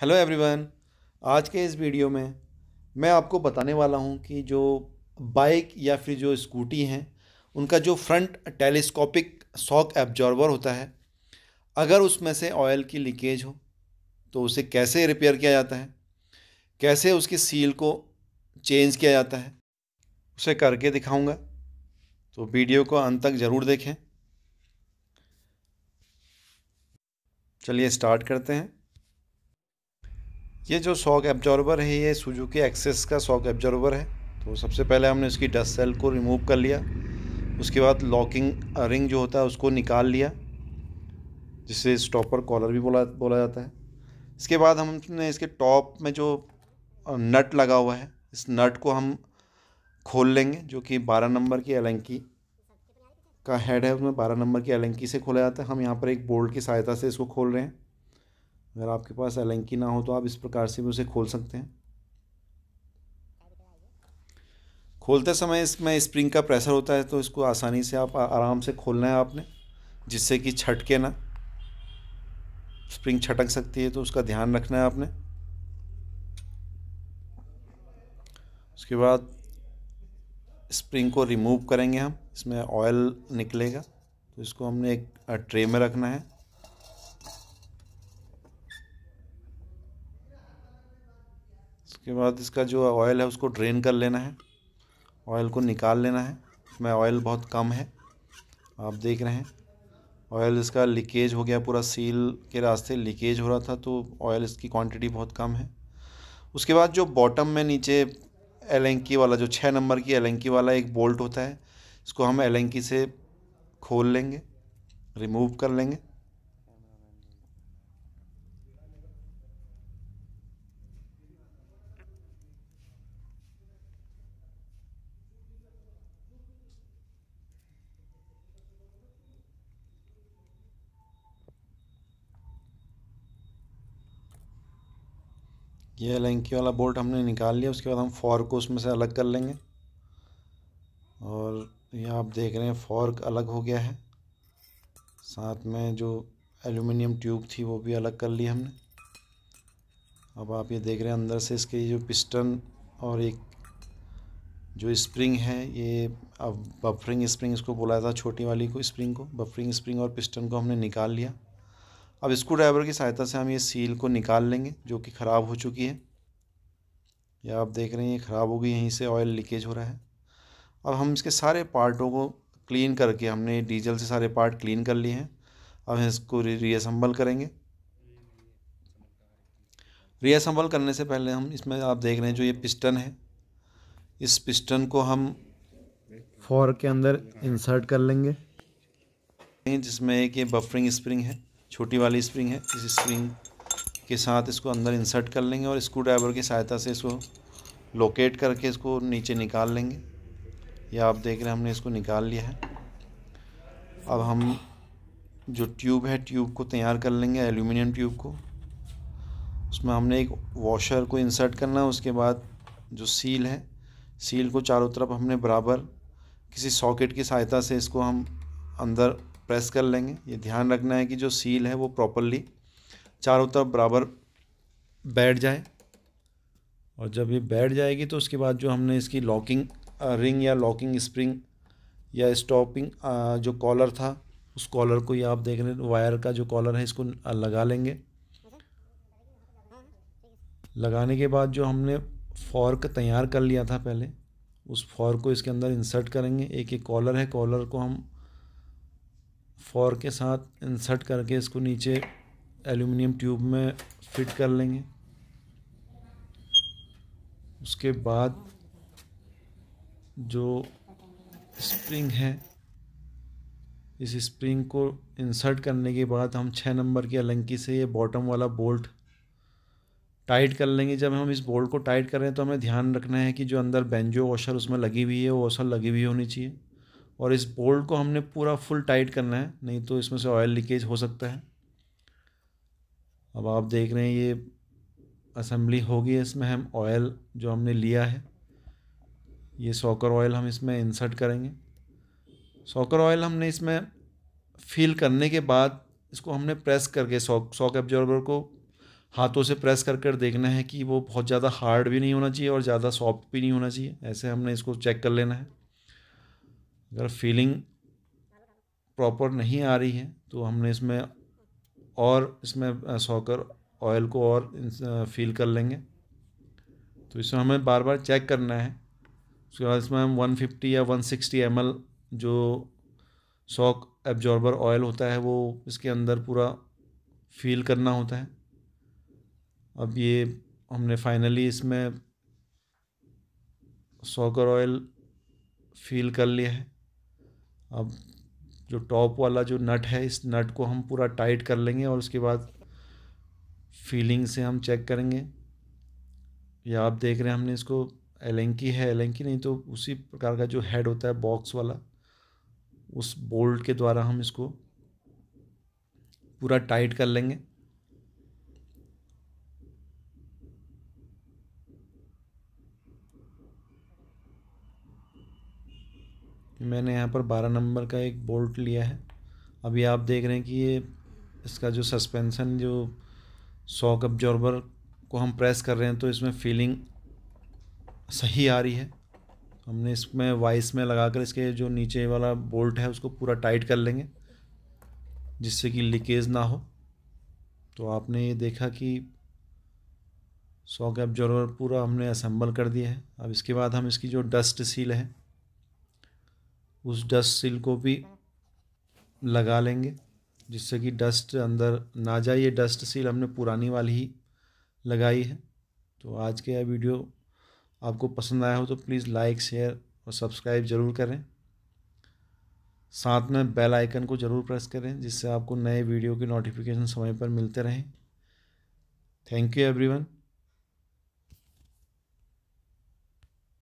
hello everyone आज के इस वीडियो में मैं आपको बताने वाला हूं कि जो बाइक या फिर जो स्कूटी हैं उनका जो फ्रंट टेलीस्कोपिक शॉक एब्जॉर्बर होता है अगर उसमें से ऑयल की लीकेज हो तो उसे कैसे रिपेयर किया जाता है कैसे उसकी सील को चेंज किया जाता है उसे करके दिखाऊंगा तो वीडियो को अंत तक ज़रूर देखें चलिए स्टार्ट करते हैं ये जो शॉक एब्जॉर्बर है ये सुजुकी एक्सेस का शॉक एब्जॉर्बर है तो सबसे पहले हमने उसकी डस्ट सेल को रिमूव कर लिया उसके बाद लॉकिंग रिंग जो होता है उसको निकाल लिया जिसे स्टॉपर कॉलर भी बोला बोला जाता है इसके बाद हमने इसके टॉप में जो नट लगा हुआ है इस नट को हम खोल लेंगे जो कि बारह नंबर की एलंकी का हेड है उसमें बारह नंबर की एलंकी से खोला जाता है हम यहाँ पर एक बोल्ट की सहायता से इसको खोल रहे हैं अगर आपके पास एलेंकी ना हो तो आप इस प्रकार से भी उसे खोल सकते हैं खोलते समय इसमें स्प्रिंग का प्रेशर होता है तो इसको आसानी से आप आराम से खोलना है आपने जिससे कि छटके ना स्प्रिंग छटक सकती है तो उसका ध्यान रखना है आपने उसके बाद स्प्रिंग को रिमूव करेंगे हम इसमें ऑयल निकलेगा तो इसको हमने एक ट्रे में रखना है उसके बाद इसका जो ऑयल है उसको ड्रेन कर लेना है ऑयल को निकाल लेना है इसमें ऑयल बहुत कम है आप देख रहे हैं ऑयल इसका लीकेज हो गया पूरा सील के रास्ते लीकेज हो रहा था तो ऑयल इसकी क्वांटिटी बहुत कम है उसके बाद जो बॉटम में नीचे एलेंकी वाला जो छः नंबर की एलेंकी वाला एक बोल्ट होता है इसको हम एलेंकी से खोल लेंगे रिमूव कर लेंगे ये लंकी वाला बोल्ट हमने निकाल लिया उसके बाद हम फॉर्क को उसमें से अलग कर लेंगे और ये आप देख रहे हैं फॉर्क अलग हो गया है साथ में जो एल्यूमिनियम ट्यूब थी वो भी अलग कर ली हमने अब आप ये देख रहे हैं अंदर से इसके जो पिस्टन और एक जो स्प्रिंग है ये अब बफरिंग स्प्रिंग इसको बोला था छोटी वाली को स्प्रिंग को बफरिंग स्प्रिंग और पिस्टन को हमने निकाल लिया अब स्क्रू ड्राइवर की सहायता से हम ये सील को निकाल लेंगे जो कि ख़राब हो चुकी है या आप देख रहे हैं ये ख़राब हो गई यहीं से ऑयल लीकेज हो रहा है अब हम इसके सारे पार्टों को क्लीन करके हमने डीजल से सारे पार्ट क्लीन कर लिए हैं अब हम इसको रीअसम्बल करेंगे रीअसम्बल करने से पहले हम इसमें आप देख रहे हैं जो ये पिस्टन है इस पिस्टन को हम फॉर के अंदर इंसर्ट कर लेंगे जिसमें एक ये बफरिंग स्प्रिंग है छोटी वाली स्प्रिंग है इस स्प्रिंग के साथ इसको अंदर इंसर्ट कर लेंगे और स्क्रू ड्राइवर की सहायता से इसको लोकेट करके इसको नीचे निकाल लेंगे या आप देख रहे हैं हमने इसको निकाल लिया है अब हम जो ट्यूब है ट्यूब को तैयार कर लेंगे एल्यूमिनियम ट्यूब को उसमें हमने एक वॉशर को इंसर्ट करना है उसके बाद जो सील है सील को चारों तरफ हमने बराबर किसी सॉकेट की सहायता से इसको हम अंदर प्रेस कर लेंगे ये ध्यान रखना है कि जो सील है वो प्रॉपरली चारों तरफ बराबर बैठ जाए और जब ये बैठ जाएगी तो उसके बाद जो हमने इसकी लॉकिंग रिंग या लॉकिंग स्प्रिंग या स्टॉपिंग जो कॉलर था उस कॉलर को ये आप देख रहे हैं वायर का जो कॉलर है इसको लगा लेंगे लगाने के बाद जो हमने फॉर्क तैयार कर लिया था पहले उस फॉर्क को इसके अंदर इंसर्ट करेंगे एक एक कॉलर है कॉलर को हम फॉर के साथ इंसर्ट करके इसको नीचे एल्यूमिनियम ट्यूब में फिट कर लेंगे उसके बाद जो स्प्रिंग है इस स्प्रिंग को इंसर्ट करने के बाद हम छः नंबर की अलंकी से ये बॉटम वाला बोल्ट टाइट कर लेंगे जब हम इस बोल्ट को टाइट कर रहे हैं तो हमें ध्यान रखना है कि जो अंदर बेंजो वॉशर उसमें लगी हुई है वो वॉशर लगी हुई होनी चाहिए और इस बोल्ट को हमने पूरा फुल टाइट करना है नहीं तो इसमें से ऑयल लीकेज हो सकता है अब आप देख रहे हैं ये असम्बली होगी इसमें हम ऑयल जो हमने लिया है ये सॉकर ऑयल हम इसमें इंसर्ट करेंगे सॉकर ऑयल हमने इसमें फील करने के बाद इसको हमने प्रेस करके सॉक सॉक एब्जॉर्बर को हाथों से प्रेस कर कर देखना है कि वो बहुत ज़्यादा हार्ड भी नहीं होना चाहिए और ज़्यादा सॉफ्ट भी नहीं होना चाहिए ऐसे हमने इसको चेक कर लेना है अगर फीलिंग प्रॉपर नहीं आ रही है तो हमने इसमें और इसमें सोकर ऑयल को और फील कर लेंगे तो इसमें हमें बार बार चेक करना है उसके बाद इसमें हम 150 या 160 सिक्सटी जो सॉक एब्जॉर्बर ऑयल होता है वो इसके अंदर पूरा फील करना होता है अब ये हमने फाइनली इसमें सॉकर ऑयल फील कर लिया है अब जो टॉप वाला जो नट है इस नट को हम पूरा टाइट कर लेंगे और उसके बाद फीलिंग से हम चेक करेंगे या आप देख रहे हैं हमने इसको एलेंकी है एलेंकी नहीं तो उसी प्रकार का जो हेड होता है बॉक्स वाला उस बोल्ट के द्वारा हम इसको पूरा टाइट कर लेंगे मैंने यहाँ पर बारह नंबर का एक बोल्ट लिया है अभी आप देख रहे हैं कि ये इसका जो सस्पेंसन जो शॉक अब्जॉर्बर को हम प्रेस कर रहे हैं तो इसमें फीलिंग सही आ रही है हमने इसमें वाइस में लगाकर इसके जो नीचे वाला बोल्ट है उसको पूरा टाइट कर लेंगे जिससे कि लीकेज ना हो तो आपने ये देखा कि शॉक एब्जॉर्वर पूरा हमने असम्बल कर दिया है अब इसके बाद हम इसकी जो डस्ट सील है उस डस्ट सील को भी लगा लेंगे जिससे कि डस्ट अंदर ना जाए ये डस्ट सील हमने पुरानी वाली ही लगाई है तो आज के यह वीडियो आपको पसंद आया हो तो प्लीज़ लाइक शेयर और सब्सक्राइब ज़रूर करें साथ में बेल आइकन को ज़रूर प्रेस करें जिससे आपको नए वीडियो के नोटिफिकेशन समय पर मिलते रहें थैंक यू एवरीवन